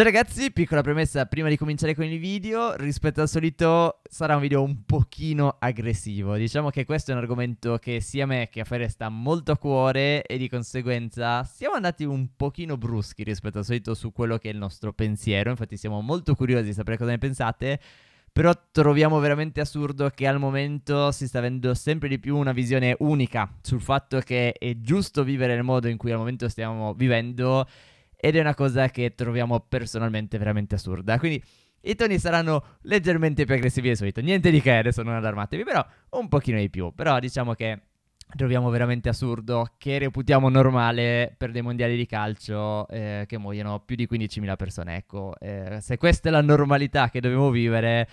Ciao ragazzi, piccola premessa prima di cominciare con il video, rispetto al solito sarà un video un pochino aggressivo, diciamo che questo è un argomento che sia a me che a Fere sta molto a cuore e di conseguenza siamo andati un pochino bruschi rispetto al solito su quello che è il nostro pensiero, infatti siamo molto curiosi di sapere cosa ne pensate, però troviamo veramente assurdo che al momento si sta avendo sempre di più una visione unica sul fatto che è giusto vivere nel modo in cui al momento stiamo vivendo ed è una cosa che troviamo personalmente veramente assurda. Quindi i toni saranno leggermente più aggressivi del solito, niente di che adesso non allarmatevi, però un pochino di più, però diciamo che troviamo veramente assurdo, che reputiamo normale per dei mondiali di calcio eh, che muoiono più di 15.000 persone. Ecco, eh, se questa è la normalità che dobbiamo vivere,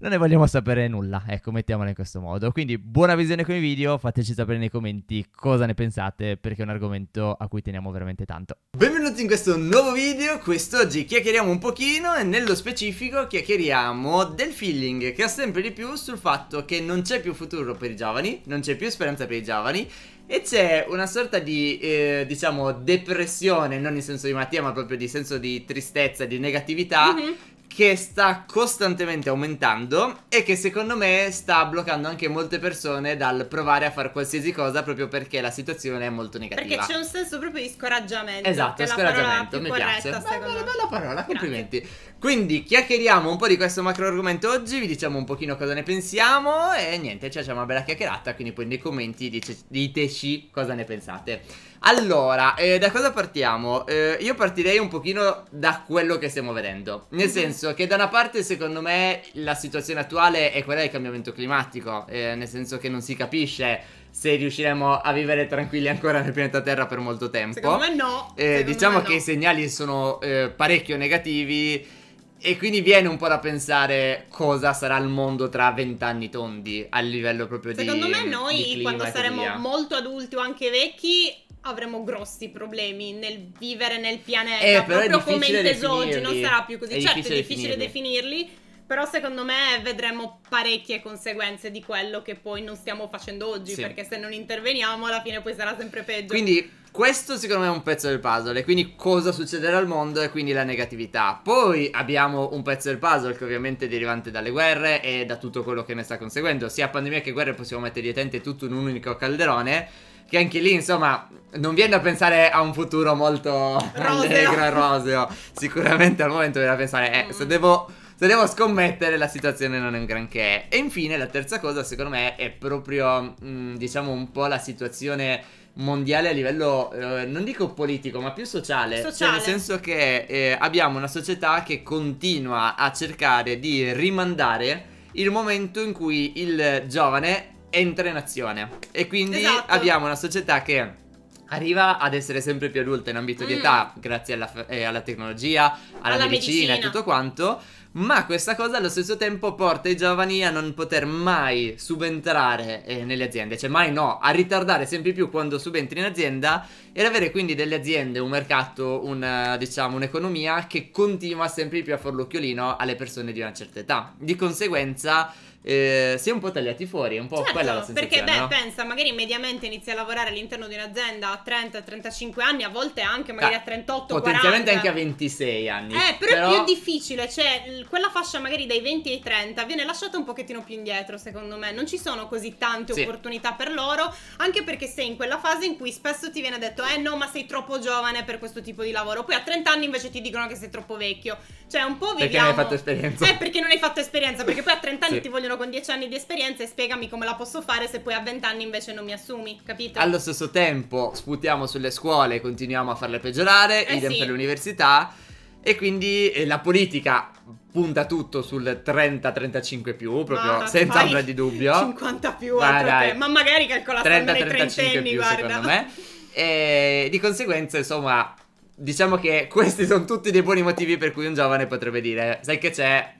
non ne vogliamo sapere nulla, ecco, mettiamola in questo modo. Quindi buona visione con i video, fateci sapere nei commenti cosa ne pensate, perché è un argomento a cui teniamo veramente tanto. Benvenuti in questo nuovo video, quest'oggi chiacchieriamo un pochino e nello specifico chiacchieriamo del feeling che ha sempre di più sul fatto che non c'è più futuro per i giovani, non c'è più speranza per i giovani e c'è una sorta di, eh, diciamo, depressione, non in senso di malattia, ma proprio di senso di tristezza, di negatività, mm -hmm che sta costantemente aumentando e che secondo me sta bloccando anche molte persone dal provare a fare qualsiasi cosa proprio perché la situazione è molto negativa. Perché c'è un senso proprio di scoraggiamento. Esatto, scoraggiamento, mi corretta, piace. bella, bella parola, complimenti. Grazie. Quindi chiacchieriamo un po' di questo macro argomento oggi, vi diciamo un pochino cosa ne pensiamo e niente, ci facciamo una bella chiacchierata, quindi poi nei commenti dice, diteci cosa ne pensate. Allora, eh, da cosa partiamo? Eh, io partirei un pochino da quello che stiamo vedendo. Nel mhm. senso che da una parte secondo me la situazione attuale è quella del cambiamento climatico, eh, nel senso che non si capisce se riusciremo a vivere tranquilli ancora nel pianeta Terra per molto tempo. Secondo me no. Eh, secondo diciamo me che no. i segnali sono eh, parecchio negativi. E quindi viene un po' da pensare cosa sarà il mondo tra vent'anni tondi a livello proprio Secondo di. Secondo me noi, quando saremo molto adulti o anche vecchi, avremo grossi problemi nel vivere nel pianeta, eh, proprio come inteso oggi, non sarà più così. È certo, difficile è difficile definirli. definirli. Però secondo me vedremo parecchie conseguenze di quello che poi non stiamo facendo oggi, sì. perché se non interveniamo alla fine poi sarà sempre peggio. Quindi questo secondo me è un pezzo del puzzle, e quindi cosa succederà al mondo e quindi la negatività. Poi abbiamo un pezzo del puzzle che ovviamente è derivante dalle guerre e da tutto quello che ne sta conseguendo, sia pandemia che guerre possiamo mettere dietente tutto in un unico calderone che anche lì, insomma, non viene da pensare a un futuro molto allegro e roseo. Sicuramente al momento viene da pensare, eh, se mm. devo se devo scommettere la situazione non è un granché. E infine la terza cosa secondo me è proprio mh, mm, diciamo un po' la situazione mondiale a livello eh, non dico politico ma più sociale, sociale. Cioè, nel senso che eh, abbiamo una società che continua a cercare di rimandare il momento in cui il giovane entra in azione. E quindi esatto. abbiamo una società che arriva ad essere sempre più adulta in ambito di mm. età, grazie alla, eh, alla tecnologia, alla, alla medicina e tutto quanto. Ma questa cosa allo stesso tempo porta i giovani a non poter mai subentrare eh, nelle aziende, cioè mai no, a ritardare sempre più quando subentri in azienda e ad avere quindi delle aziende, un mercato, una, diciamo un'economia che continua sempre più a far l'occhiolino alle persone di una certa età. Di conseguenza eh, si è un po' tagliati fuori, è un po' certo, quella la sensazione. Perché, beh, no? pensa, magari mediamente inizi a lavorare all'interno di un'azienda a 30-35 anni, a volte anche magari ah, a 38 Potenzialmente anche a 26 anni. Eh, però, però, è più difficile, cioè quella fascia magari dai 20 ai 30 viene lasciata un pochettino più indietro, secondo me. Non ci sono così tante sì. opportunità per loro, anche perché sei in quella fase in cui spesso ti viene detto "Eh no, ma sei troppo giovane per questo tipo di lavoro". Poi a 30 anni invece ti dicono che sei troppo vecchio. Cioè, un po' viviamo Perché non hai fatto esperienza? Eh, perché non hai fatto esperienza, perché poi a 30 anni sì. ti vogliono assumono con 10 anni di esperienza e spiegami come la posso fare se poi a 20 anni invece non mi assumi, capito? Allo stesso tempo sputiamo sulle scuole, continuiamo a farle peggiorare, eh idem sì. per l'università e quindi eh, la politica punta tutto sul 30-35 più, proprio guarda, senza ombra di dubbio. 50 più, dai, dai. ma magari calcola 30-35 trentenni, guarda. secondo me. E di conseguenza, insomma, diciamo che questi sono tutti dei buoni motivi per cui un giovane potrebbe dire, sai che c'è,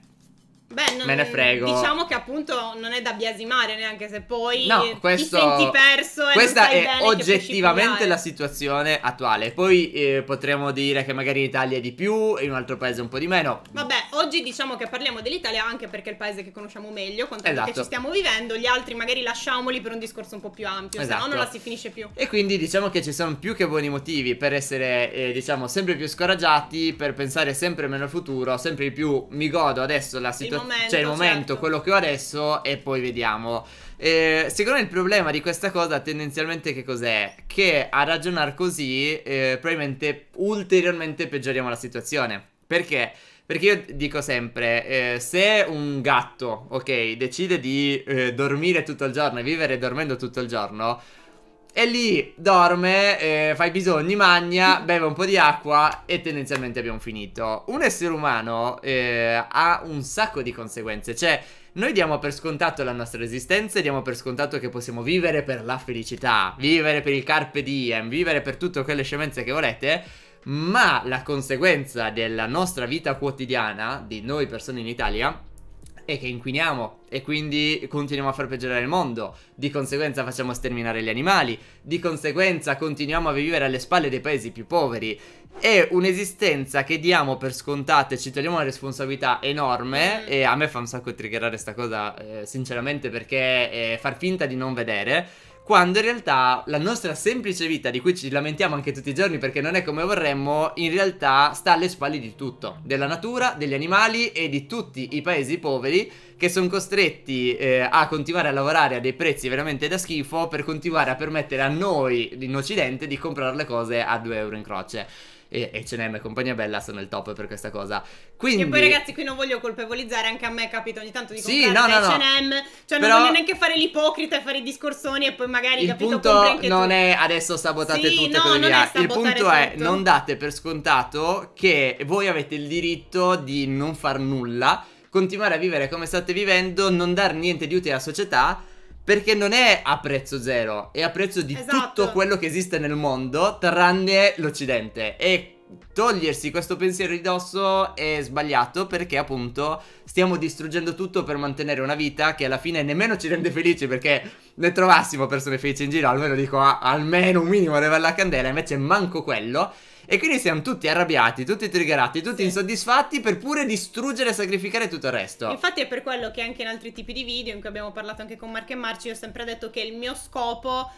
Beh, non, me ne frego. Diciamo che appunto non è da biasimare neanche se poi no, questo, ti senti perso. questa è oggettivamente la situazione attuale. Poi eh, potremmo dire che magari in Italia è di più, in un altro paese un po' di meno. Vabbè, oggi diciamo che parliamo dell'Italia anche perché è il paese che conosciamo meglio, quanto esatto. che ci esatto. stiamo vivendo, gli altri magari lasciamoli per un discorso un po' più ampio, esatto. se no non esatto. la si finisce più. E quindi diciamo che ci sono più che buoni motivi per essere eh, diciamo sempre più scoraggiati, per pensare sempre meno al futuro, sempre di più mi godo adesso la situazione momento, cioè il momento certo. quello che ho adesso e poi vediamo. Eh, secondo me il problema di questa cosa tendenzialmente che cos'è? Che a ragionare così eh, probabilmente ulteriormente peggioriamo la situazione. Perché? Perché io dico sempre, eh, se un gatto, ok, decide di eh, dormire tutto il giorno e vivere dormendo tutto il giorno, e lì dorme, eh, fa i bisogni, magna, beve un po' di acqua e tendenzialmente abbiamo finito. Un essere umano eh, ha un sacco di conseguenze, cioè noi diamo per scontato la nostra esistenza e diamo per scontato che possiamo vivere per la felicità, vivere per il carpe diem, vivere per tutte quelle scemenze che volete, ma la conseguenza della nostra vita quotidiana, di noi persone in Italia, e che inquiniamo e quindi continuiamo a far peggiorare il mondo, di conseguenza facciamo sterminare gli animali, di conseguenza continuiamo a vivere alle spalle dei paesi più poveri. È un'esistenza che diamo per scontata e ci togliamo una responsabilità enorme mm. e a me fa un sacco triggerare questa cosa eh, sinceramente perché eh, far finta di non vedere quando in realtà la nostra semplice vita, di cui ci lamentiamo anche tutti i giorni perché non è come vorremmo, in realtà sta alle spalle di tutto, della natura, degli animali e di tutti i paesi poveri che sono costretti eh, a continuare a lavorare a dei prezzi veramente da schifo per continuare a permettere a noi in Occidente di comprare le cose a 2 euro in croce e H&M e compagnia bella sono il top per questa cosa. Quindi... E poi ragazzi qui non voglio colpevolizzare, anche a me capito ogni tanto di sì, comprare no, no, H&M, no. cioè Però... non voglio neanche fare l'ipocrita e fare i discorsoni e poi magari il capito punto non tu. è adesso sabotate sì, eh. tutto no, così via. Il punto tutto. è non date per scontato che voi avete il diritto di non far nulla, continuare a vivere come state vivendo, non dar niente di utile alla società perché non è a prezzo zero, è a prezzo di esatto. tutto quello che esiste nel mondo, tranne l'Occidente. E togliersi questo pensiero di dosso è sbagliato perché appunto stiamo distruggendo tutto per mantenere una vita che alla fine nemmeno ci rende felici perché ne trovassimo persone felici in giro, almeno dico almeno un minimo deve la candela, invece manco quello e quindi siamo tutti arrabbiati, tutti triggerati, tutti sì. insoddisfatti per pure distruggere e sacrificare tutto il resto. Infatti è per quello che anche in altri tipi di video in cui abbiamo parlato anche con Marco e Marci io ho sempre detto che il mio scopo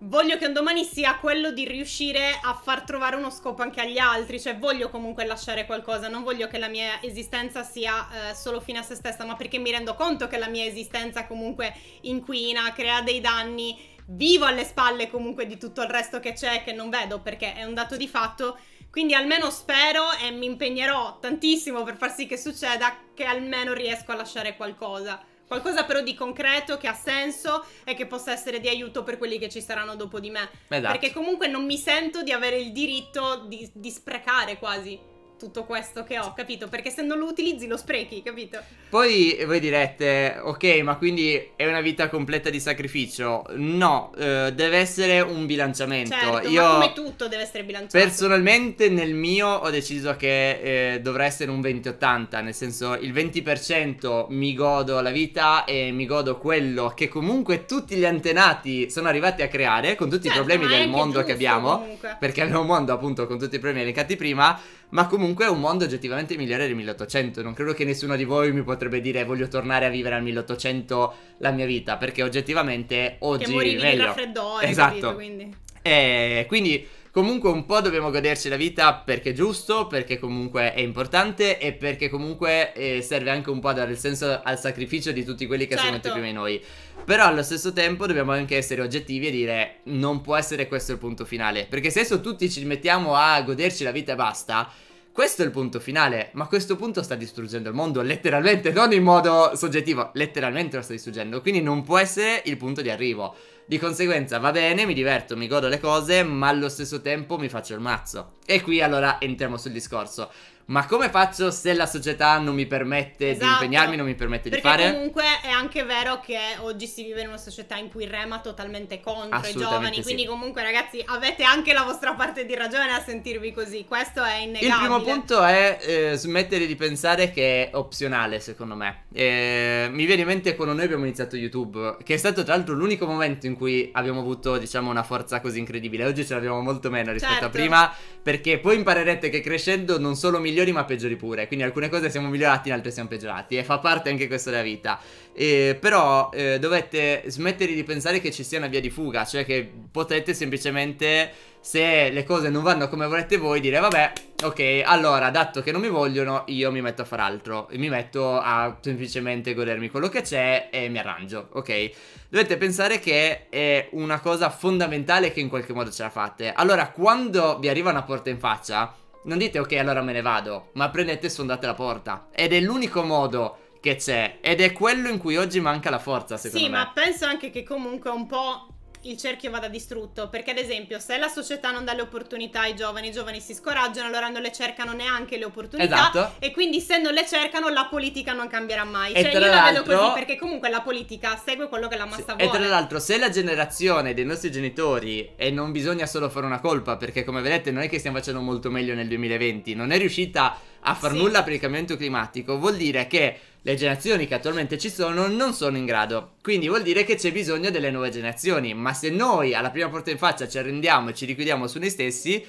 voglio che un domani sia quello di riuscire a far trovare uno scopo anche agli altri, cioè voglio comunque lasciare qualcosa, non voglio che la mia esistenza sia eh, solo fine a se stessa, ma perché mi rendo conto che la mia esistenza comunque inquina, crea dei danni vivo alle spalle comunque di tutto il resto che c'è che non vedo perché è un dato di fatto. Quindi almeno spero e mi impegnerò tantissimo per far sì che succeda che almeno riesco a lasciare qualcosa. Qualcosa però di concreto che ha senso e che possa essere di aiuto per quelli che ci saranno dopo di me. Esatto. Perché comunque non mi sento di avere il diritto di, di sprecare quasi tutto questo che ho, capito? Perché se non lo utilizzi lo sprechi, capito? Poi voi direte, ok, ma quindi è una vita completa di sacrificio? No, eh, deve essere un bilanciamento. Certo, Io, come tutto deve essere bilanciato. Personalmente nel mio ho deciso che eh, dovrà essere un 20-80, nel senso il 20% mi godo la vita e mi godo quello che comunque tutti gli antenati sono arrivati a creare con tutti certo, i problemi del mondo giusto, che abbiamo, comunque. perché abbiamo un mondo appunto con tutti i problemi elencati prima, ma comunque è un mondo oggettivamente migliore del 1800. Non credo che nessuno di voi mi potrebbe dire voglio tornare a vivere al 1800 la mia vita, perché oggettivamente oggi che morivi meglio. di raffreddore, esatto. Capito, quindi. E eh, quindi Comunque un po' dobbiamo goderci la vita perché è giusto, perché comunque è importante e perché comunque eh, serve anche un po' a dare il senso al sacrificio di tutti quelli che certo. sono prima di noi. Però allo stesso tempo dobbiamo anche essere oggettivi e dire non può essere questo il punto finale. Perché se adesso tutti ci mettiamo a goderci la vita e basta, questo è il punto finale, ma questo punto sta distruggendo il mondo letteralmente, non in modo soggettivo, letteralmente lo sta distruggendo, quindi non può essere il punto di arrivo. Di conseguenza va bene, mi diverto, mi godo le cose, ma allo stesso tempo mi faccio il mazzo. E qui allora entriamo sul discorso ma come faccio se la società non mi permette esatto. di impegnarmi, non mi permette Perché di fare? comunque è anche vero che oggi si vive in una società in cui rema totalmente contro i giovani, sì. quindi comunque ragazzi avete anche la vostra parte di ragione a sentirvi così, questo è innegabile. Il primo punto è eh, smettere di pensare che è opzionale secondo me. Eh, mi viene in mente quando noi abbiamo iniziato YouTube, che è stato tra l'altro l'unico momento in cui abbiamo avuto diciamo una forza così incredibile, oggi ce l'abbiamo molto meno rispetto certo. a prima, perché poi imparerete che crescendo non solo migliorate, migliori ma peggiori pure, quindi alcune cose siamo migliorati, in altre siamo peggiorati e fa parte anche questa della vita. E, però eh, dovete smettere di pensare che ci sia una via di fuga, cioè che potete semplicemente se le cose non vanno come volete voi dire vabbè ok allora dato che non mi vogliono io mi metto a far altro mi metto a semplicemente godermi quello che c'è e mi arrangio ok dovete pensare che è una cosa fondamentale che in qualche modo ce la fate allora quando vi arriva una porta in faccia non dite ok allora me ne vado, ma prendete e sfondate la porta. Ed è l'unico modo che c'è ed è quello in cui oggi manca la forza secondo sì, me. Sì, ma penso anche che comunque un po' il cerchio vada distrutto, perché ad esempio se la società non dà le opportunità ai giovani, i giovani si scoraggiano, allora non le cercano neanche le opportunità esatto. e quindi se non le cercano la politica non cambierà mai. E cioè io la vedo così perché comunque la politica segue quello che la massa sì, vuole. E tra l'altro se la generazione dei nostri genitori, e non bisogna solo fare una colpa perché come vedete non è che stiamo facendo molto meglio nel 2020, non è riuscita a far sì. nulla per il cambiamento climatico, vuol dire che le generazioni che attualmente ci sono non sono in grado. Quindi vuol dire che c'è bisogno delle nuove generazioni, ma se noi alla prima porta in faccia ci arrendiamo e ci liquidiamo su noi stessi,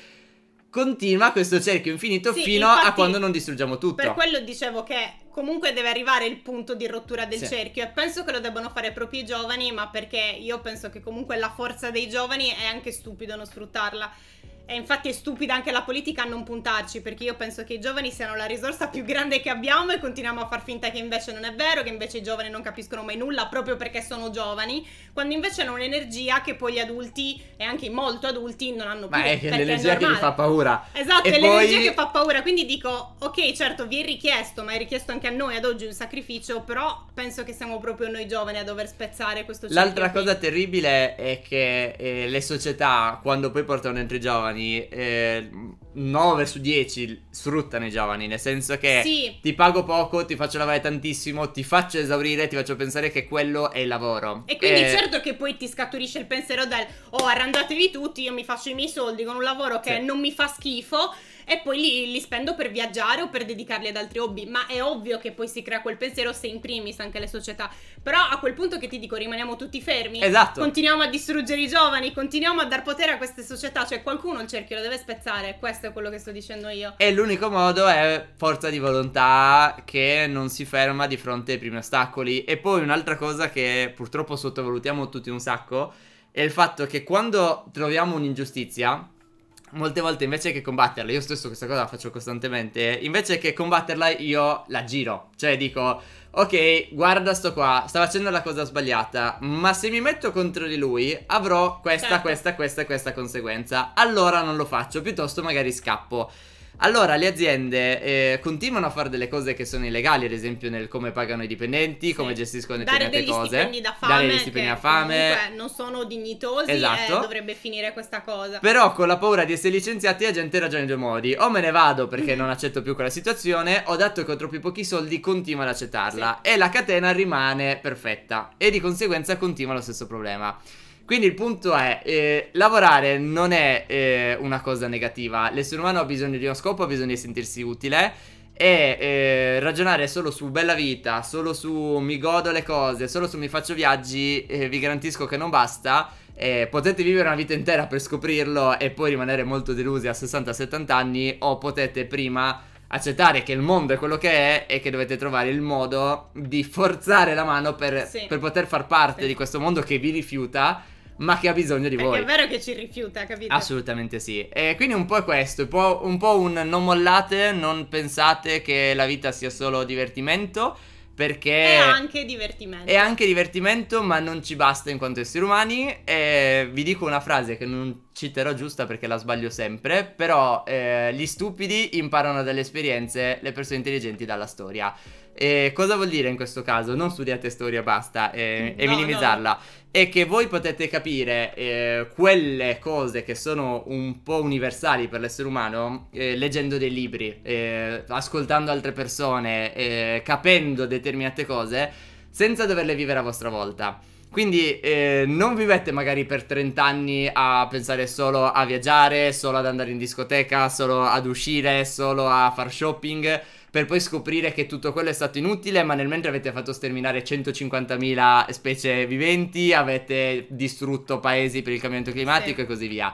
continua questo cerchio infinito sì, fino infatti, a quando non distruggiamo tutto. Per quello dicevo che comunque deve arrivare il punto di rottura del sì. cerchio e penso che lo debbano fare proprio i giovani, ma perché io penso che comunque la forza dei giovani è anche stupido non sfruttarla. E infatti è stupida anche la politica a non puntarci, perché io penso che i giovani siano la risorsa più grande che abbiamo e continuiamo a far finta che invece non è vero, che invece i giovani non capiscono mai nulla proprio perché sono giovani, quando invece hanno un'energia che poi gli adulti e anche i molto adulti non hanno più. Ma è che l'energia è che gli fa paura. Esatto, e è poi... l'energia che fa paura. Quindi dico, ok, certo, vi è richiesto, ma è richiesto anche a noi ad oggi un sacrificio, però penso che siamo proprio noi giovani a dover spezzare questo ciclo. L'altra cosa terribile è che eh, le società, quando poi portano dentro i giovani, giovani, eh, 9 su 10 sfruttano i giovani, nel senso che sì. ti pago poco, ti faccio lavare tantissimo, ti faccio esaurire, ti faccio pensare che quello è il lavoro. E quindi e... Eh, certo che poi ti scaturisce il pensiero del oh arrandatevi tutti, io mi faccio i miei soldi con un lavoro che sì. non mi fa schifo e poi li, li, spendo per viaggiare o per dedicarli ad altri hobby, ma è ovvio che poi si crea quel pensiero se in primis anche le società. Però a quel punto che ti dico rimaniamo tutti fermi, esatto. continuiamo a distruggere i giovani, continuiamo a dar potere a queste società, cioè qualcuno cerchio, lo deve spezzare, questo è quello che sto dicendo io. E l'unico modo è forza di volontà che non si ferma di fronte ai primi ostacoli. E poi un'altra cosa che purtroppo sottovalutiamo tutti un sacco è il fatto che quando troviamo un'ingiustizia Molte volte invece che combatterla, io stesso questa cosa la faccio costantemente, invece che combatterla io la giro, cioè dico ok guarda sto qua, sta facendo la cosa sbagliata, ma se mi metto contro di lui avrò questa, certo. questa, questa, questa conseguenza, allora non lo faccio, piuttosto magari scappo. Allora, le aziende eh, continuano a fare delle cose che sono illegali, ad esempio nel come pagano i dipendenti, come gestiscono determinate cose. Dare degli stipendi da fame. Dare degli stipendi da fame. non sono dignitosi esatto. Eh, dovrebbe finire questa cosa. Però con la paura di essere licenziati la gente ragiona in due modi. O me ne vado perché mhm. non accetto più quella situazione, o dato che ho troppi pochi soldi continuo ad accettarla. Sì. E la catena rimane perfetta. E di conseguenza continua lo stesso problema. Quindi il punto è, eh, lavorare non è eh, una cosa negativa, l'essere umano ha bisogno di uno scopo, ha bisogno di sentirsi utile e eh, ragionare solo su bella vita, solo su mi godo le cose, solo su mi faccio viaggi, eh, vi garantisco che non basta. potete vivere una vita intera per scoprirlo e poi rimanere molto delusi a 60-70 anni o potete prima accettare che il mondo è quello che è e che dovete trovare il modo di forzare la mano per, sì. per poter far parte sì. di questo mondo che vi rifiuta ma che ha bisogno di Perché voi. è vero che ci rifiuta, capito? Assolutamente sì. E quindi un po' è questo, un po', un po' un non mollate, non pensate che la vita sia solo divertimento. Perché è anche divertimento. È anche divertimento, ma non ci basta in quanto esseri umani. E vi dico una frase che non citerò giusta perché la sbaglio sempre. Però eh, gli stupidi imparano dalle esperienze, le persone intelligenti dalla storia. Eh, cosa vuol dire in questo caso? Non studiate storia, basta, eh, no, e minimizzarla. No. È che voi potete capire eh, quelle cose che sono un po' universali per l'essere umano eh, leggendo dei libri, eh, ascoltando altre persone, eh, capendo determinate cose senza doverle vivere a vostra volta. Quindi eh, non vivete magari per 30 anni a pensare solo a viaggiare, solo ad andare in discoteca, solo ad uscire, solo a far shopping per poi scoprire che tutto quello è stato inutile, ma nel mentre avete fatto sterminare 150.000 specie viventi, avete distrutto paesi per il cambiamento climatico sì. e così via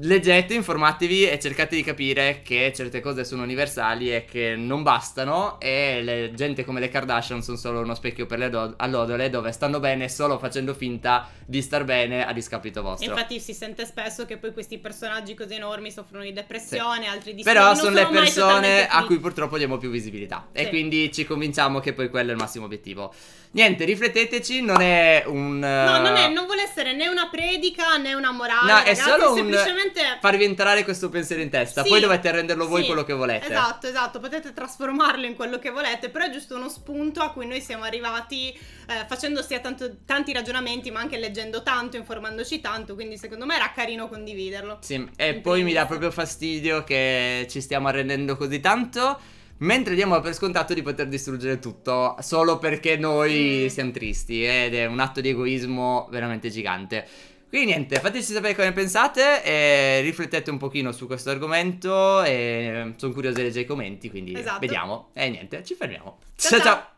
leggete, informatevi e cercate di capire che certe cose sono universali e che non bastano e le gente come le Kardashian sono solo uno specchio per le do- allodole dove stanno bene solo facendo finta di star bene a discapito vostro. Infatti si sente spesso che poi questi personaggi così enormi soffrono di depressione, sì. altri di Però sono, sono le persone a cui purtroppo diamo più visibilità sì. e quindi ci convinciamo che poi quello è il massimo obiettivo. Niente, rifletteteci, non è un... Uh... No, non, è, eh, non vuole essere né una predica né una morale, no, ragazzi, è solo un... semplicemente praticamente farvi entrare questo pensiero in testa, sì, poi dovete renderlo voi sì, quello che volete. Esatto, esatto, potete trasformarlo in quello che volete, però è giusto uno spunto a cui noi siamo arrivati eh, facendo sia tanto, tanti ragionamenti, ma anche leggendo tanto, informandoci tanto, quindi secondo me era carino condividerlo. Sì, e poi mi dà proprio fastidio che ci stiamo arrendendo così tanto. Mentre diamo per scontato di poter distruggere tutto solo perché noi mm. siamo tristi ed è un atto di egoismo veramente gigante. Quindi niente, fateci sapere cosa ne pensate e riflettete un pochino su questo argomento e eh, sono curioso di leggere i commenti, quindi esatto. vediamo. E niente, ci fermiamo. ciao! ciao. ciao.